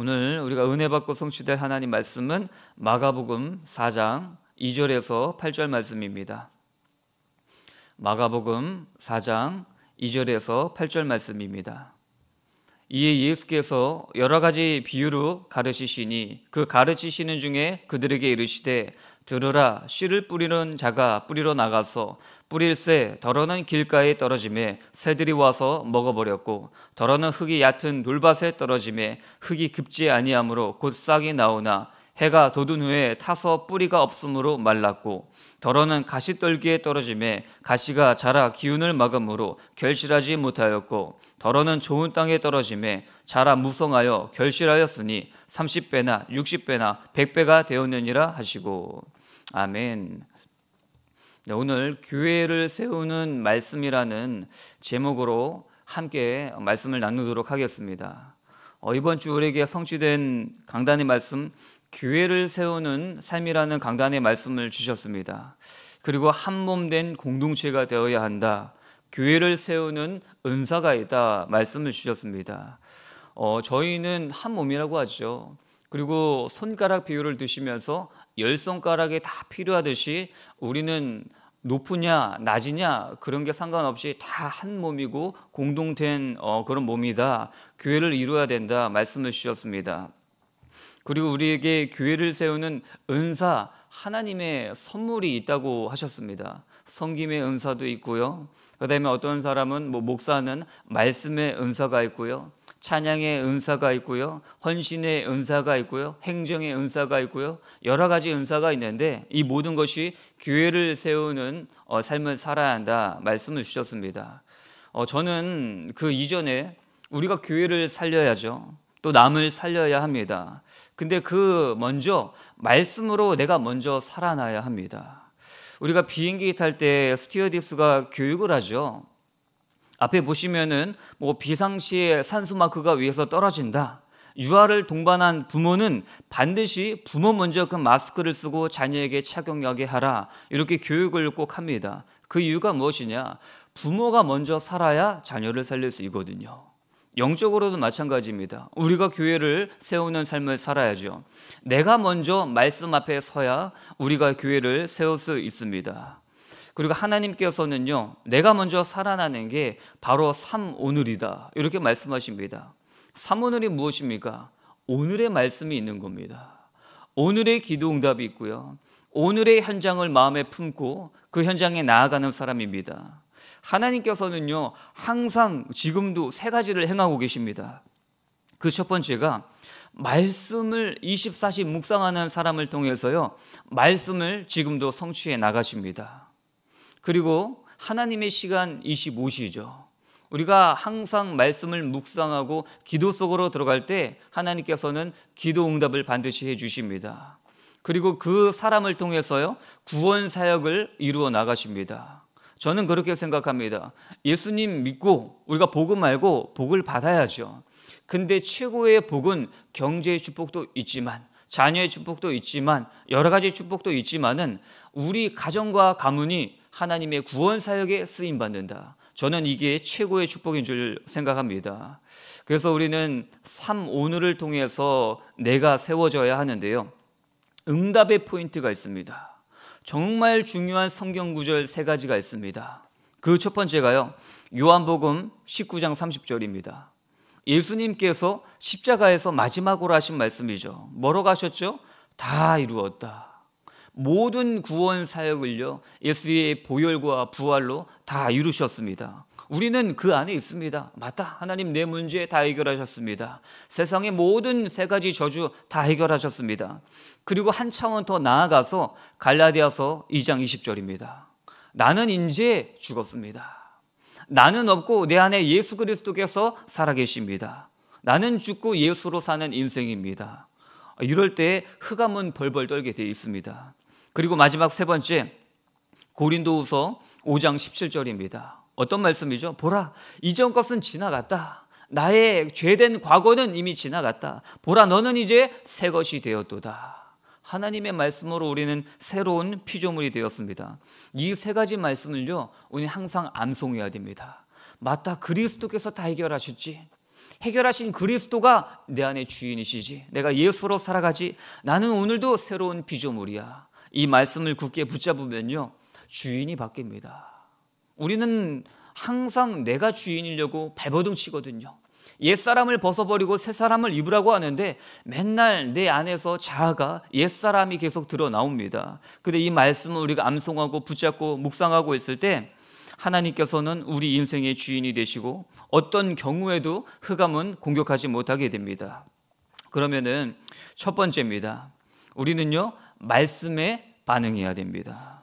오늘 우리가 은혜 받고 성취될 하나님 말씀은 마가복음 4장 2절에서 8절 말씀입니다. 마가복음 4장 2절에서 8절 말씀입니다. 이에 예수께서 여러 가지 비유로 가르치시니 그 가르치시는 중에 그들에게 이르시되 들으라 씨를 뿌리는 자가 뿌리러 나가서 뿌릴새 덜어는 길가에 떨어짐에 새들이 와서 먹어버렸고 덜어는 흙이 얕은 돌밭에 떨어짐에 흙이 급지 아니하므로 곧 싹이 나오나 해가 돋은 후에 타서 뿌리가 없으므로 말랐고 더러는 가시떨기에 떨어지에 가시가 자라 기운을 막음으로 결실하지 못하였고 더러는 좋은 땅에 떨어지에 자라 무성하여 결실하였으니 30배나 60배나 100배가 되었느니라 하시고 아멘. 네, 오늘 교회를 세우는 말씀이라는 제목으로 함께 말씀을 나누도록 하겠습니다. 어, 이번 주 우리에게 성취된 강단의 말씀 교회를 세우는 삶이라는 강단의 말씀을 주셨습니다. 그리고 한 몸된 공동체가 되어야 한다. 교회를 세우는 은사가 있다 말씀을 주셨습니다. 어, 저희는 한 몸이라고 하죠. 그리고 손가락 비율을 드시면서 열 손가락에 다 필요하듯이 우리는 높으냐 낮으냐 그런 게 상관없이 다 한 몸이고 공동된 어, 그런 몸이다 교회를 이루어야 된다 말씀을 주셨습니다. 그리고 우리에게 교회를 세우는 은사, 하나님의 선물이 있다고 하셨습니다. 성김의 은사도 있고요. 그다음에 어떤 사람은 뭐 목사는 말씀의 은사가 있고요. 찬양의 은사가 있고요. 헌신의 은사가 있고요. 행정의 은사가 있고요. 여러 가지 은사가 있는데 이 모든 것이 교회를 세우는 어, 삶을 살아야 한다 말씀을 주셨습니다. 어, 저는 그 이전에 우리가 교회를 살려야죠. 또 남을 살려야 합니다. 근데 그 먼저 말씀으로 내가 먼저 살아나야 합니다. 우리가 비행기 탈 때 스티어디스가 교육을 하죠. 앞에 보시면은 뭐 비상시에 산수 마크가 위에서 떨어진다. 유아를 동반한 부모는 반드시 부모 먼저 그 마스크를 쓰고 자녀에게 착용하게 하라. 이렇게 교육을 꼭 합니다. 그 이유가 무엇이냐? 부모가 먼저 살아야 자녀를 살릴 수 있거든요. 영적으로도 마찬가지입니다. 우리가 교회를 세우는 삶을 살아야죠. 내가 먼저 말씀 앞에 서야 우리가 교회를 세울 수 있습니다. 그리고 하나님께서는요, 내가 먼저 살아나는 게 바로 삼오늘이다. 이렇게 말씀하십니다. 삼오늘이 무엇입니까? 오늘의 말씀이 있는 겁니다. 오늘의 기도 응답이 있고요. 오늘의 현장을 마음에 품고 그 현장에 나아가는 사람입니다. 하나님께서는요, 항상 지금도 세 가지를 행하고 계십니다. 그 첫 번째가 말씀을 24시 묵상하는 사람을 통해서요, 말씀을 지금도 성취해 나가십니다. 그리고 하나님의 시간 25시죠. 우리가 항상 말씀을 묵상하고 기도 속으로 들어갈 때 하나님께서는 기도 응답을 반드시 해 주십니다. 그리고 그 사람을 통해서요, 구원 사역을 이루어 나가십니다. 저는 그렇게 생각합니다. 예수님 믿고 우리가 복음 말고 복을 받아야죠. 근데 최고의 복은 경제의 축복도 있지만 자녀의 축복도 있지만 여러 가지 축복도 있지만은 우리 가정과 가문이 하나님의 구원 사역에 쓰임 받는다. 저는 이게 최고의 축복인 줄 생각합니다. 그래서 우리는 삶 오늘을 통해서 내가 세워져야 하는데요. 응답의 포인트가 있습니다. 정말 중요한 성경 구절 세 가지가 있습니다. 그 첫 번째가요. 요한복음 19장 30절입니다. 예수님께서 십자가에서 마지막으로 하신 말씀이죠. 뭐로 가셨죠? 다 이루었다. 모든 구원 사역을요. 예수의 보혈과 부활로 다 이루셨습니다. 우리는 그 안에 있습니다. 맞다. 하나님 내 문제 다 해결하셨습니다. 세상의 모든 세 가지 저주 다 해결하셨습니다. 그리고 한 차원 더 나아가서 갈라디아서 2장 20절입니다. 나는 이제 죽었습니다. 나는 없고 내 안에 예수 그리스도께서 살아계십니다. 나는 죽고 예수로 사는 인생입니다. 이럴 때 흑암은 벌벌 떨게 되어 있습니다. 그리고 마지막 세 번째 고린도후서 5장 17절입니다. 어떤 말씀이죠? 보라, 이전 것은 지나갔다. 나의 죄된 과거는 이미 지나갔다. 보라, 너는 이제 새 것이 되었도다. 하나님의 말씀으로 우리는 새로운 피조물이 되었습니다. 이 세 가지 말씀을요, 우리 항상 암송해야 됩니다. 맞다, 그리스도께서 다 해결하셨지. 해결하신 그리스도가 내 안의 주인이시지. 내가 예수로 살아가지. 나는 오늘도 새로운 피조물이야. 이 말씀을 굳게 붙잡으면요, 주인이 바뀝니다. 우리는 항상 내가 주인이려고 발버둥 치거든요. 옛사람을 벗어버리고 새사람을 입으라고 하는데 맨날 내 안에서 자아가 옛사람이 계속 드러나옵니다. 근데 이 말씀을 우리가 암송하고 붙잡고 묵상하고 있을 때 하나님께서는 우리 인생의 주인이 되시고 어떤 경우에도 흑암은 공격하지 못하게 됩니다. 그러면은 첫 번째입니다. 우리는요, 말씀에 반응해야 됩니다.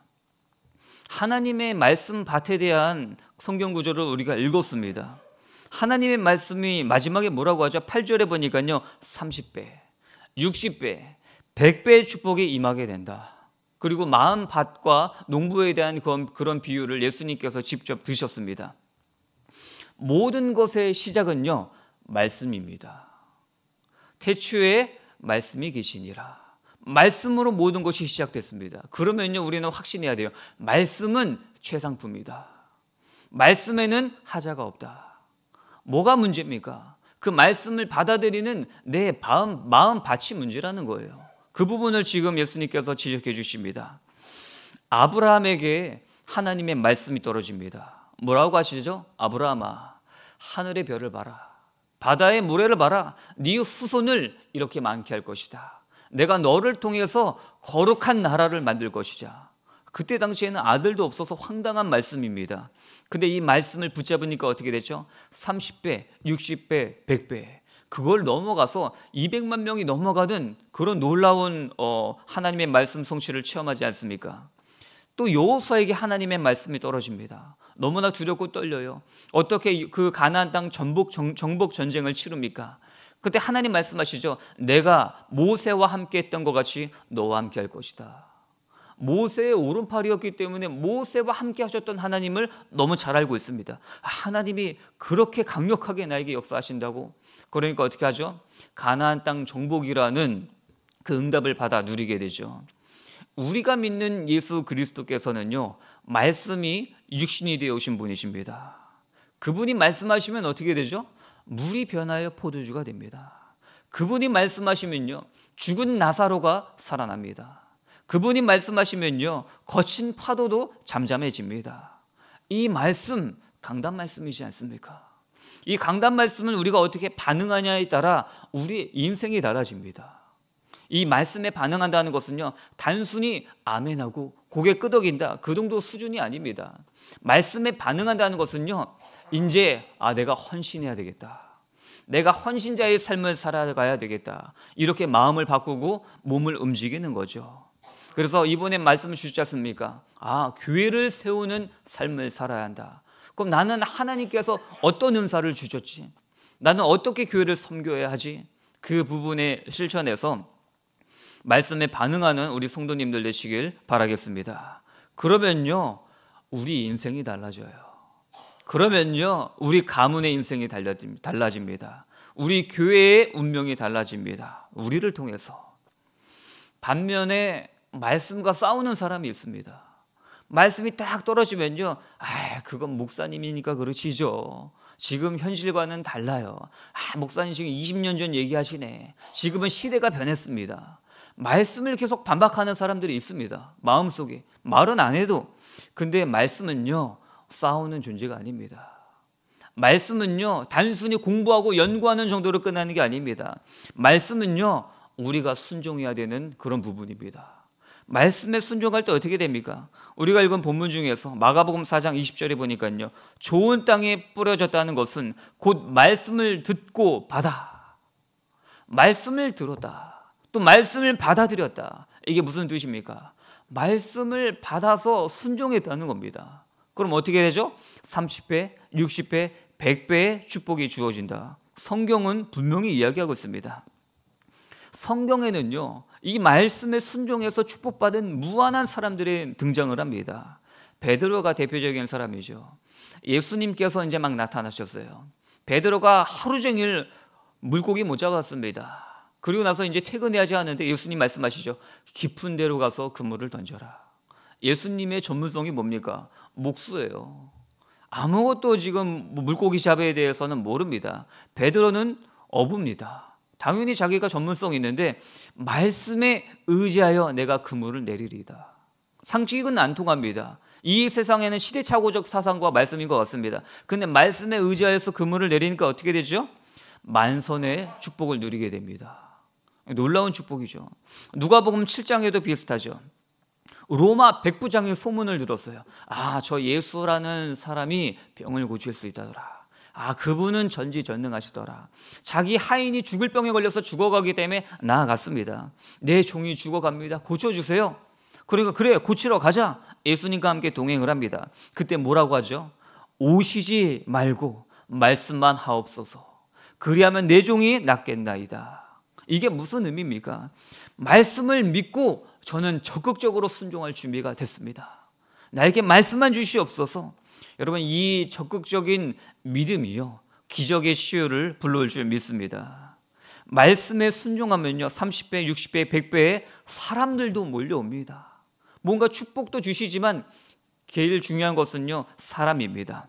하나님의 말씀 밭에 대한 성경 구절을 우리가 읽었습니다. 하나님의 말씀이 마지막에 뭐라고 하죠? 8절에 보니까요. 30배, 60배, 100배의 축복이 임하게 된다. 그리고 마음 밭과 농부에 대한 그런, 그런 비유를 예수님께서 직접 드셨습니다. 모든 것의 시작은요. 말씀입니다. 태초에 말씀이 계시니라. 말씀으로 모든 것이 시작됐습니다. 그러면요, 우리는 확신해야 돼요. 말씀은 최상품이다. 말씀에는 하자가 없다. 뭐가 문제입니까? 그 말씀을 받아들이는 내 마음, 마음 밭이 문제라는 거예요. 그 부분을 지금 예수님께서 지적해 주십니다. 아브라함에게 하나님의 말씀이 떨어집니다. 뭐라고 하시죠? 아브라함아, 하늘의 별을 봐라. 바다의 모래를 봐라. 네 후손을 이렇게 많게 할 것이다. 내가 너를 통해서 거룩한 나라를 만들 것이자. 그때 당시에는 아들도 없어서 황당한 말씀입니다. 근데 이 말씀을 붙잡으니까 어떻게 되죠? 30배, 60배, 100배. 그걸 넘어가서 200만 명이 넘어가는 그런 놀라운 어, 하나님의 말씀 성취를 체험하지 않습니까? 또 여호수아에게 하나님의 말씀이 떨어집니다. 너무나 두렵고 떨려요. 어떻게 그 가나안 땅 전복 정복 전쟁을 치릅니까? 그때 하나님 말씀하시죠. 내가 모세와 함께 했던 것 같이 너와 함께 할 것이다. 모세의 오른팔이었기 때문에 모세와 함께 하셨던 하나님을 너무 잘 알고 있습니다. 아, 하나님이 그렇게 강력하게 나에게 역사하신다고. 그러니까 어떻게 하죠? 가나안 땅 정복이라는 그 응답을 받아 누리게 되죠. 우리가 믿는 예수 그리스도께서는요. 말씀이 육신이 되어 오신 분이십니다. 그분이 말씀하시면 어떻게 되죠? 물이 변하여 포도주가 됩니다. 그분이 말씀하시면요. 죽은 나사로가 살아납니다. 그분이 말씀하시면요. 거친 파도도 잠잠해집니다. 이 말씀 강단 말씀이지 않습니까? 이 강단 말씀은 우리가 어떻게 반응하냐에 따라 우리 인생이 달라집니다. 이 말씀에 반응한다는 것은요, 단순히 아멘하고 고개 끄덕인다. 그 정도 수준이 아닙니다. 말씀에 반응한다는 것은요, 이제, 아, 내가 헌신해야 되겠다. 내가 헌신자의 삶을 살아가야 되겠다. 이렇게 마음을 바꾸고 몸을 움직이는 거죠. 그래서 이번에 말씀을 주셨지 않습니까? 아, 교회를 세우는 삶을 살아야 한다. 그럼 나는 하나님께서 어떤 은사를 주셨지? 나는 어떻게 교회를 섬겨야 하지? 그부분에실천해서 말씀에 반응하는 우리 성도님들 되시길 바라겠습니다. 그러면요, 우리 인생이 달라져요. 그러면요, 우리 가문의 인생이 달라집니다. 우리 교회의 운명이 달라집니다. 우리를 통해서. 반면에 말씀과 싸우는 사람이 있습니다. 말씀이 딱 떨어지면요, 아, 그건 목사님이니까 그러시죠. 지금 현실과는 달라요. 아, 목사님 지금 20년 전 얘기하시네. 지금은 시대가 변했습니다. 말씀을 계속 반박하는 사람들이 있습니다. 마음속에. 말은 안 해도. 근데 말씀은요, 싸우는 존재가 아닙니다. 말씀은요, 단순히 공부하고 연구하는 정도로 끝나는 게 아닙니다. 말씀은요, 우리가 순종해야 되는 그런 부분입니다. 말씀에 순종할 때 어떻게 됩니까? 우리가 읽은 본문 중에서 마가복음 4장 20절에 보니까요. 좋은 땅에 뿌려졌다는 것은 곧 말씀을 듣고 받아 말씀을 들었다. 또 말씀을 받아들였다. 이게 무슨 뜻입니까? 말씀을 받아서 순종했다는 겁니다. 그럼 어떻게 되죠? 30배, 60배, 100배의 축복이 주어진다. 성경은 분명히 이야기하고 있습니다. 성경에는요, 이 말씀에 순종해서 축복받은 무한한 사람들이 등장을 합니다. 베드로가 대표적인 사람이죠. 예수님께서 이제 막 나타나셨어요. 베드로가 하루 종일 물고기 못 잡았습니다. 그리고 나서 이제 퇴근해야지 하는데 예수님 말씀하시죠. 깊은 데로 가서 그물을 던져라. 예수님의 전문성이 뭡니까? 목수예요. 아무것도 지금 뭐 물고기 잡에 대해서는 모릅니다. 베드로는 어부입니다. 당연히 자기가 전문성이 있는데 말씀에 의지하여 내가 그물을 내리리다. 상식은 안 통합니다. 이 세상에는 시대착오적 사상과 말씀인 것 같습니다. 근데 말씀에 의지하여서 그물을 내리니까 어떻게 되죠? 만선의 축복을 누리게 됩니다. 놀라운 축복이죠. 누가보음 7장에도 비슷하죠. 로마 백부장이 소문을 들었어요. 아, 저 예수라는 사람이 병을 고칠 수 있다더라. 아, 그분은 전지전능하시더라. 자기 하인이 죽을 병에 걸려서 죽어가기 때문에 나아갔습니다. 내 종이 죽어갑니다. 고쳐주세요. 그러니까 그래 고치러 가자. 예수님과 함께 동행을 합니다. 그때 뭐라고 하죠? 오시지 말고 말씀만 하옵소서. 그리하면 내 종이 낫겠나이다. 이게 무슨 의미입니까? 말씀을 믿고 저는 적극적으로 순종할 준비가 됐습니다. 나에게 말씀만 주시옵소서. 여러분 이 적극적인 믿음이요. 기적의 시효를 불러올 줄 믿습니다. 말씀에 순종하면요. 30배, 60배, 100배의 사람들도 몰려옵니다. 뭔가 축복도 주시지만 제일 중요한 것은요. 사람입니다.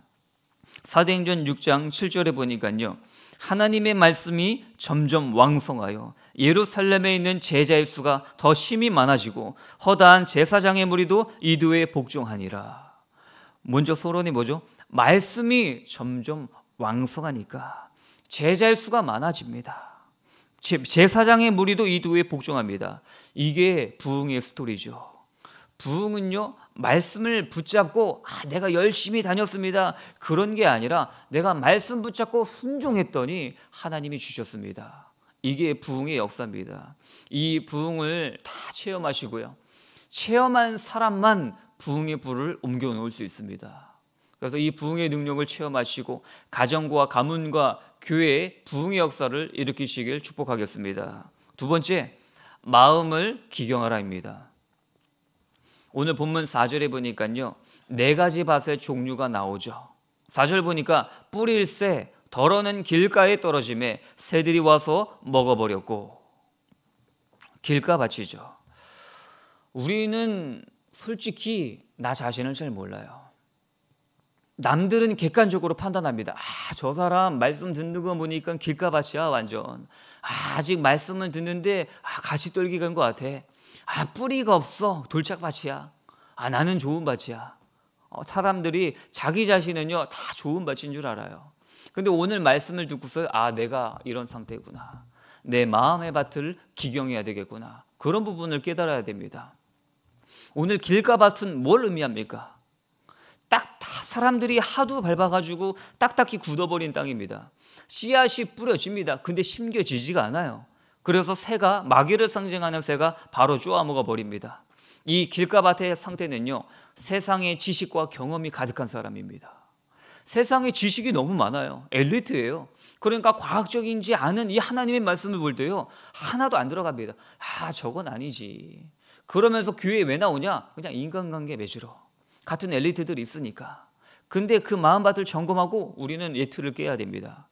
사도행전 6장 7절에 보니까요. 하나님의 말씀이 점점 왕성하여 예루살렘에 있는 제자의 수가 더 심히 많아지고 허다한 제사장의 무리도 이두에 복종하니라. 먼저 소론이 뭐죠? 말씀이 점점 왕성하니까 제자의 수가 많아집니다. 제사장의 무리도 이두에 복종합니다. 이게 부흥의 스토리죠. 부흥은요 말씀을 붙잡고 아, 내가 열심히 다녔습니다. 그런 게 아니라 내가 말씀 붙잡고 순종했더니 하나님이 주셨습니다. 이게 부흥의 역사입니다. 이 부흥을 다 체험하시고요. 체험한 사람만 부흥의 불을 옮겨 놓을 수 있습니다. 그래서 이 부흥의 능력을 체험하시고 가정과 가문과 교회의 부흥의 역사를 일으키시길 축복하겠습니다. 두 번째, 마음을 기경하라입니다. 오늘 본문 4절에 보니까요. 네 가지 밭의 종류가 나오죠. 4절 보니까 뿌릴새 덜어낸 길가에 떨어짐에 새들이 와서 먹어버렸고 길가 밭이죠. 우리는 솔직히 나 자신을 잘 몰라요. 남들은 객관적으로 판단합니다. 아, 저 사람 말씀 듣는 거 보니까 길가밭이야, 완전. 아, 아직 말씀을 듣는데 아, 가시떨기 간것 같아. 아, 뿌리가 없어. 돌짝밭이야. 아, 나는 좋은 밭이야. 어, 사람들이 자기 자신은요, 다 좋은 밭인 줄 알아요. 근데 오늘 말씀을 듣고서, 아, 내가 이런 상태구나. 내 마음의 밭을 기경해야 되겠구나. 그런 부분을 깨달아야 됩니다. 오늘 길가 밭은 뭘 의미합니까? 딱 사람들이 하도 밟아가지고 딱딱히 굳어버린 땅입니다. 씨앗이 뿌려집니다. 근데 심겨지지가 않아요. 그래서 새가 마귀를 상징하는 새가 바로 쪼아먹어 버립니다. 이 길가밭의 상태는요. 세상의 지식과 경험이 가득한 사람입니다. 세상의 지식이 너무 많아요. 엘리트예요. 그러니까 과학적인지 않은 이 하나님의 말씀을 볼 때요. 하나도 안 들어갑니다. 아, 저건 아니지. 그러면서 교에왜 나오냐? 그냥 인간관계 맺으러. 같은 엘리트들 있으니까. 근데 그 마음밭을 점검하고 우리는 예트를 깨야 됩니다.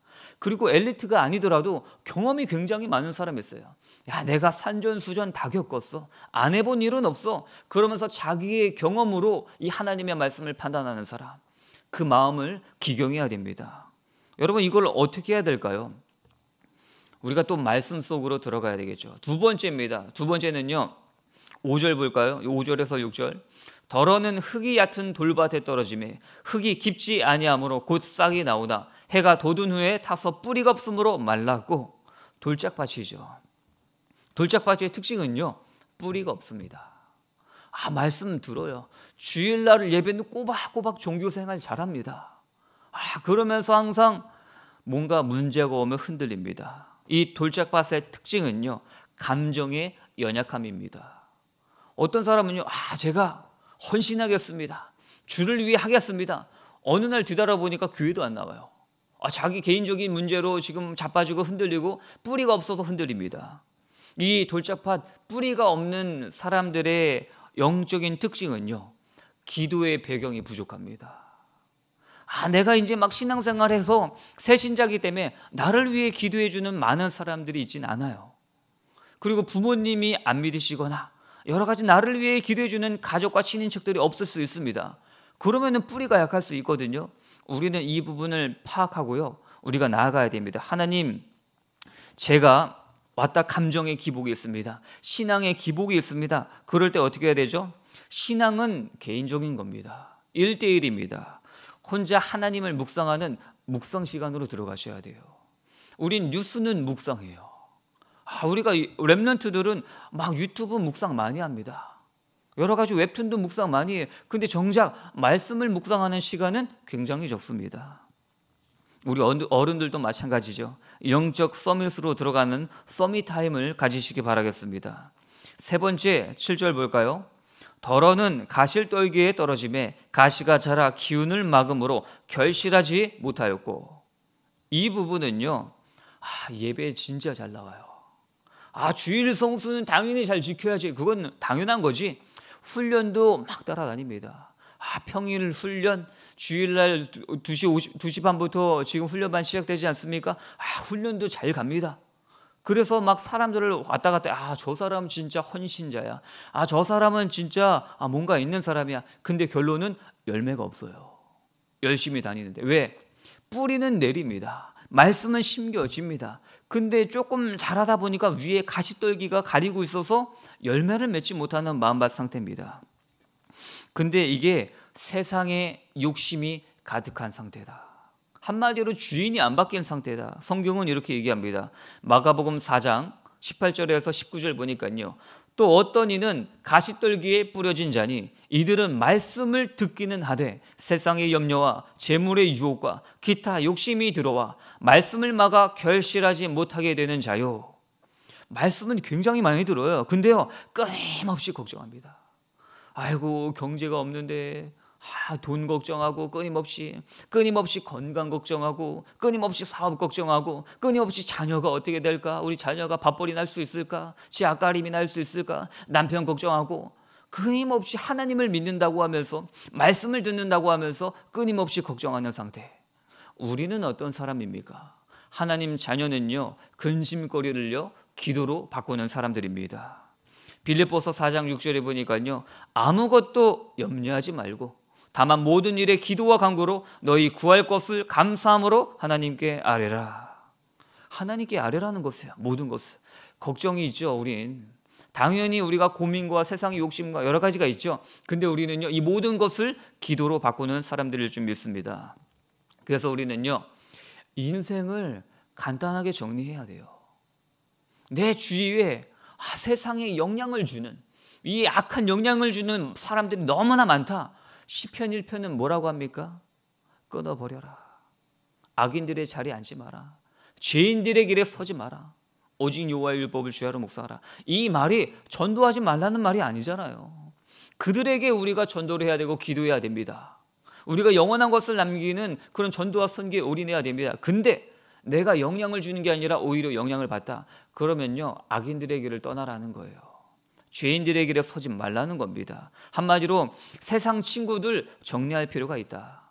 그리고 엘리트가 아니더라도 경험이 굉장히 많은 사람이었어요. 야, 내가 산전수전 다 겪었어. 안 해본 일은 없어. 그러면서 자기의 경험으로 이 하나님의 말씀을 판단하는 사람. 그 마음을 기경해야 됩니다. 여러분, 이걸 어떻게 해야 될까요? 우리가 또 말씀 속으로 들어가야 되겠죠. 두 번째입니다. 두 번째는요. 5절 볼까요? 5절에서 6절. 더러는 흙이 얕은 돌밭에 떨어지에 흙이 깊지 아니하므로 곧 싹이 나오다 해가 돋은 후에 타서 뿌리가 없으므로 말랐고 돌짝밭이죠. 돌짝밭의 특징은요. 뿌리가 없습니다. 아 말씀 들어요. 주일날 을 예배는 꼬박꼬박 종교생활 잘합니다. 아 그러면서 항상 뭔가 문제가 오면 흔들립니다. 이 돌짝밭의 특징은요. 감정의 연약함입니다. 어떤 사람은요. 아 제가 헌신하겠습니다. 주를 위해 하겠습니다. 어느 날 뒤돌아보니까 교회도 안 나와요. 아, 자기 개인적인 문제로 지금 자빠지고 흔들리고 뿌리가 없어서 흔들립니다. 이 돌짝밭 뿌리가 없는 사람들의 영적인 특징은요. 기도의 배경이 부족합니다. 아, 내가 이제 막 신앙생활해서 새 신자기 때문에 나를 위해 기도해 주는 많은 사람들이 있진 않아요. 그리고 부모님이 안 믿으시거나 여러 가지 나를 위해 기도해 주는 가족과 친인척들이 없을 수 있습니다. 그러면 뿌리가 약할 수 있거든요. 우리는 이 부분을 파악하고요. 우리가 나아가야 됩니다. 하나님, 제가 왔다 감정의 기복이 있습니다. 신앙의 기복이 있습니다. 그럴 때 어떻게 해야 되죠? 신앙은 개인적인 겁니다. 1대1입니다. 혼자 하나님을 묵상하는 묵상 시간으로 들어가셔야 돼요. 우린 뉴스는 묵상해요. 아, 우리가 랩런트들은 막 유튜브 묵상 많이 합니다. 여러 가지 웹툰도 묵상 많이 해요. 근데 정작 말씀을 묵상하는 시간은 굉장히 적습니다. 우리 어른들도 마찬가지죠. 영적 서밋으로 들어가는 서밋 타임을 가지시기 바라겠습니다. 세 번째 7절 볼까요? 더러는 가실떨기에 떨어짐에 가시가 자라 기운을 막음으로 결실하지 못하였고 이 부분은요. 아, 예배 진짜 잘 나와요. 아, 주일 성수는 당연히 잘 지켜야지. 그건 당연한 거지. 훈련도 막 따라다닙니다. 아, 평일 훈련, 주일날 2시, 50, 2시 반부터 지금 훈련반 시작되지 않습니까? 아, 훈련도 잘 갑니다. 그래서 막 사람들을 왔다 갔다, 아, 저 사람 진짜 헌신자야. 아, 저 사람은 진짜 아, 뭔가 있는 사람이야. 근데 결론은 열매가 없어요. 열심히 다니는데. 왜? 뿌리는 내립니다. 말씀은 심겨집니다. 근데 조금 자라다 보니까 위에 가시떨기가 가리고 있어서 열매를 맺지 못하는 마음밭 상태입니다. 근데 이게 세상의 욕심이 가득한 상태다. 한마디로 주인이 안 바뀐 상태다. 성경은 이렇게 얘기합니다. 마가복음 4장 18절에서 19절 보니까요. 또 어떤 이는 가시떨기에 뿌려진 자니 이들은 말씀을 듣기는 하되 세상의 염려와 재물의 유혹과 기타 욕심이 들어와 말씀을 막아 결실하지 못하게 되는 자요. 말씀은 굉장히 많이 들어요. 근데요, 끊임없이 걱정합니다. 아이고, 경제가 없는데, 아, 돈 걱정하고 끊임없이 끊임없이 건강 걱정하고 끊임없이 사업 걱정하고 끊임없이 자녀가 어떻게 될까? 우리 자녀가 밥벌이 날 수 있을까? 지아까림이날 수 있을까? 남편 걱정하고 끊임없이 하나님을 믿는다고 하면서 말씀을 듣는다고 하면서 끊임없이 걱정하는 상태. 우리는 어떤 사람입니까? 하나님 자녀는요. 근심거리를요. 기도로 바꾸는 사람들입니다. 빌립보서 4장 6절에 보니까요. 아무것도 염려하지 말고 다만 모든 일에 기도와 간구로 너희 구할 것을 감사함으로 하나님께 아뢰라. 하나님께 아뢰라는 것이에 모든 것을. 걱정이 있죠, 우린. 당연히 우리가 고민과 세상의 욕심과 여러 가지가 있죠. 근데 우리는요, 이 모든 것을 기도로 바꾸는 사람들일 줄 믿습니다. 그래서 우리는요, 인생을 간단하게 정리해야 돼요. 내 주위에 아, 세상에 영향을 주는, 이 악한 영향을 주는 사람들이 너무나 많다. 시편 1편은 뭐라고 합니까? 끊어버려라. 악인들의 자리에 앉지 마라. 죄인들의 길에 서지 마라. 오직 요와의 율법을 주야로 묵상하라. 이 말이 전도하지 말라는 말이 아니잖아요. 그들에게 우리가 전도를 해야 되고 기도해야 됩니다. 우리가 영원한 것을 남기는 그런 전도와 선교에 올인해야 됩니다. 근데 내가 영향을 주는 게 아니라 오히려 영향을 받다. 그러면요. 악인들의 길을 떠나라는 거예요. 죄인들의 길에 서지 말라는 겁니다. 한마디로 세상 친구들 정리할 필요가 있다.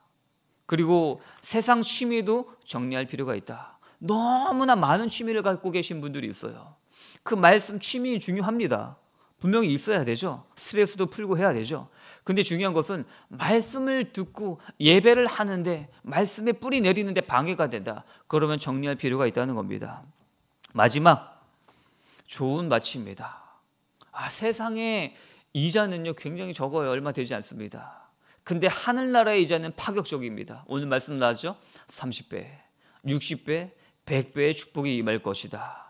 그리고 세상 취미도 정리할 필요가 있다. 너무나 많은 취미를 갖고 계신 분들이 있어요. 그 말씀 취미 중요합니다. 분명히 있어야 되죠. 스트레스도 풀고 해야 되죠. 근데 중요한 것은 말씀을 듣고 예배를 하는데 말씀에 뿌리 내리는데 방해가 된다. 그러면 정리할 필요가 있다는 겁니다. 마지막 좋은 마치입니다. 아, 세상에 이자는요 굉장히 적어요. 얼마 되지 않습니다. 근데 하늘나라의 이자는 파격적입니다. 오늘 말씀 나왔죠? 30배, 60배, 100배의 축복이 임할 것이다.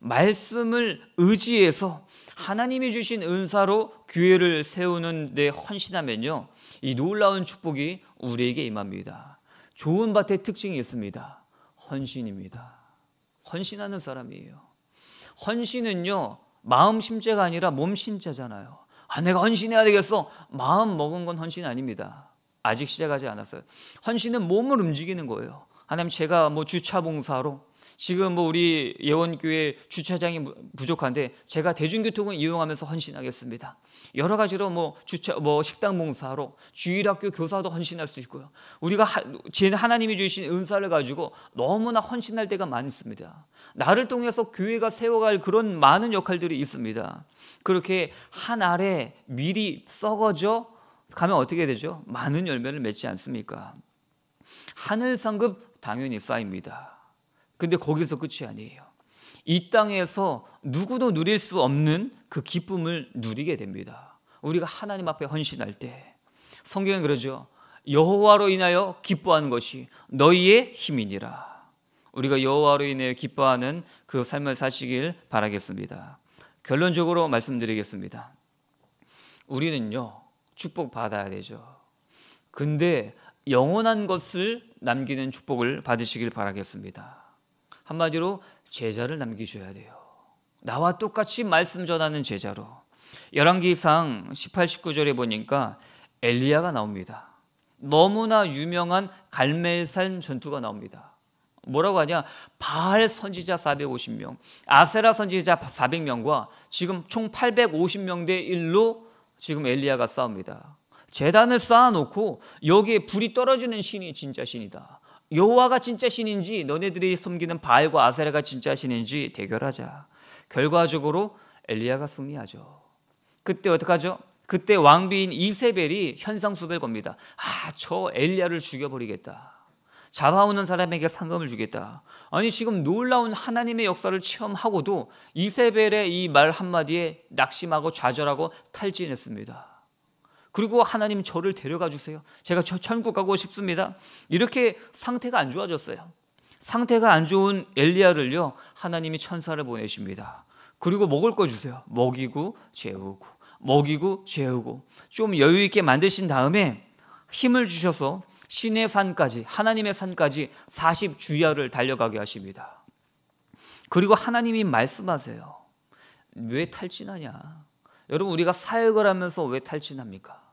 말씀을 의지해서 하나님이 주신 은사로 교회를 세우는 데 헌신하면요. 이 놀라운 축복이 우리에게 임합니다. 좋은 밭의 특징이 있습니다. 헌신입니다. 헌신하는 사람이에요. 헌신은요. 마음 심제가 아니라 몸 심제잖아요. 아, 내가 헌신해야 되겠어. 마음 먹은 건 헌신 아닙니다. 아직 시작하지 않았어요. 헌신은 몸을 움직이는 거예요. 하나님 제가 뭐 주차 봉사로 지금 뭐 우리 예원교회 주차장이 부족한데 제가 대중교통을 이용하면서 헌신하겠습니다. 여러 가지로 뭐 주차 뭐 식당 봉사로 주일학교 교사도 헌신할 수 있고요. 우리가 하, 하나님이 주신 은사를 가지고 너무나 헌신할 때가 많습니다. 나를 통해서 교회가 세워갈 그런 많은 역할들이 있습니다. 그렇게 한 알에 미리 썩어져 가면 어떻게 되죠? 많은 열매를 맺지 않습니까? 하늘 상급 당연히 쌓입니다. 근데 거기서 끝이 아니에요. 이 땅에서 누구도 누릴 수 없는 그 기쁨을 누리게 됩니다. 우리가 하나님 앞에 헌신할 때 성경은 그러죠. 여호와로 인하여 기뻐하는 것이 너희의 힘이니라. 우리가 여호와로 인해 기뻐하는 그 삶을 사시길 바라겠습니다. 결론적으로 말씀드리겠습니다. 우리는요 축복 받아야 되죠. 근데 영원한 것을 남기는 축복을 받으시길 바라겠습니다. 한마디로 제자를 남기셔야 돼요. 나와 똑같이 말씀 전하는 제자로. 열왕기상 18, 19절에 보니까 엘리야가 나옵니다. 너무나 유명한 갈멜산 전투가 나옵니다. 뭐라고 하냐? 바알 선지자 450명, 아세라 선지자 400명과 지금 총 850명 대 1로 지금 엘리야가 싸웁니다. 재단을 쌓아놓고 여기에 불이 떨어지는 신이 진짜 신이다. 여호와가 진짜 신인지 너네들이 섬기는 바알과 아세라가 진짜 신인지 대결하자. 결과적으로 엘리야가 승리하죠. 그때 어떡하죠? 그때 왕비인 이세벨이 현상수배를 겁니다. 아, 저 엘리야를 죽여버리겠다. 잡아오는 사람에게 상금을 주겠다. 아니 지금 놀라운 하나님의 역사를 체험하고도 이세벨의 이 말 한마디에 낙심하고 좌절하고 탈진했습니다. 그리고 하나님 저를 데려가 주세요. 제가 저 천국 가고 싶습니다. 이렇게 상태가 안 좋아졌어요. 상태가 안 좋은 엘리야를요. 하나님이 천사를 보내십니다. 그리고 먹을 거 주세요. 먹이고 재우고 먹이고 재우고 좀 여유 있게 만드신 다음에 힘을 주셔서 신의 산까지 하나님의 산까지 40주야를 달려가게 하십니다. 그리고 하나님이 말씀하세요. 왜 탈진하냐? 여러분 우리가 사역을 하면서 왜 탈진합니까?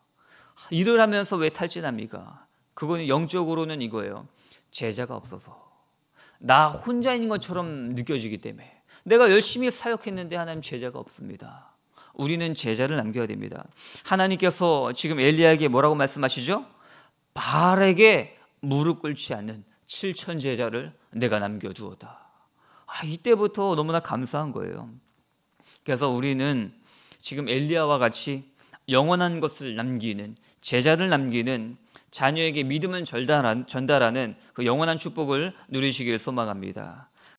일을 하면서 왜 탈진합니까? 그거 영적으로는 이거예요. 제자가 없어서 나 혼자 있는 것처럼 느껴지기 때문에 내가 열심히 사역했는데 하나님 제자가 없습니다. 우리는 제자를 남겨야 됩니다. 하나님께서 지금 엘리야에게 뭐라고 말씀하시죠? 바에게 무릎 꿇지 않는 7천 제자를 내가 남겨두었다. 아, 이때부터 너무나 감사한 거예요. 그래서 우리는 지금 엘리야와 같이 영원한 것을 남기는 제자를 남기는 자녀에게 믿음을 전달하는 그 영원한 축복을 누리시길 소망합니다.